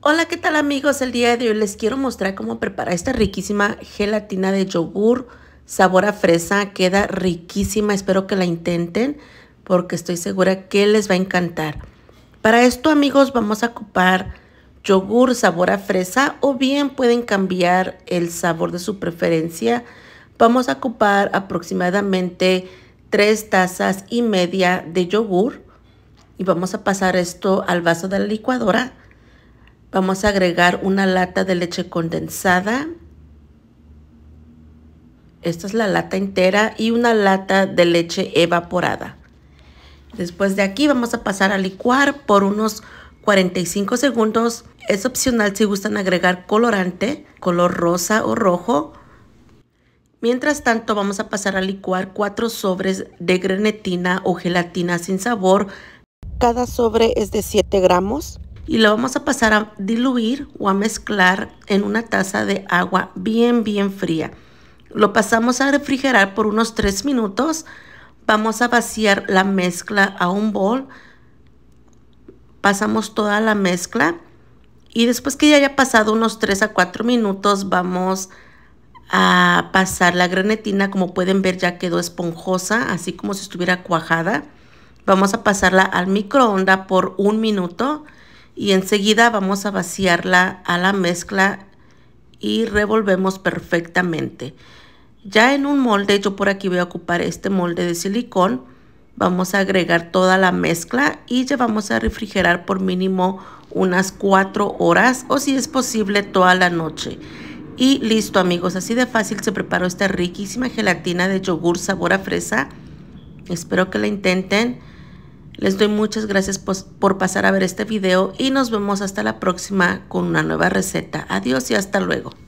Hola, ¿qué tal amigos? El día de hoy les quiero mostrar cómo preparar esta riquísima gelatina de yogur, sabor a fresa, queda riquísima, espero que la intenten porque estoy segura que les va a encantar. Para esto amigos vamos a ocupar yogur sabor a fresa o bien pueden cambiar el sabor de su preferencia. Vamos a ocupar aproximadamente 3 tazas y media de yogur y vamos a pasar esto al vaso de la licuadora Vamos a agregar una lata de leche condensada. Esta es la lata entera y una lata de leche evaporada. Después de aquí vamos a pasar a licuar por unos 45 segundos. Es opcional si gustan agregar colorante, color rosa o rojo. Mientras tanto vamos a pasar a licuar cuatro sobres de grenetina o gelatina sin sabor. Cada sobre es de 7 gramos y lo vamos a pasar a diluir o a mezclar en una taza de agua bien bien fría. Lo pasamos a refrigerar por unos 3 minutos. Vamos a vaciar la mezcla a un bol. Pasamos toda la mezcla y después que ya haya pasado unos 3 a 4 minutos vamos a pasar la granetina. como pueden ver ya quedó esponjosa, así como si estuviera cuajada. Vamos a pasarla al microondas por un minuto y enseguida vamos a vaciarla a la mezcla y revolvemos perfectamente. Ya en un molde, yo por aquí voy a ocupar este molde de silicón, vamos a agregar toda la mezcla y ya vamos a refrigerar por mínimo unas 4 horas o si es posible toda la noche. Y listo amigos, así de fácil se preparó esta riquísima gelatina de yogur sabor a fresa. Espero que la intenten. Les doy muchas gracias por pasar a ver este video y nos vemos hasta la próxima con una nueva receta. Adiós y hasta luego.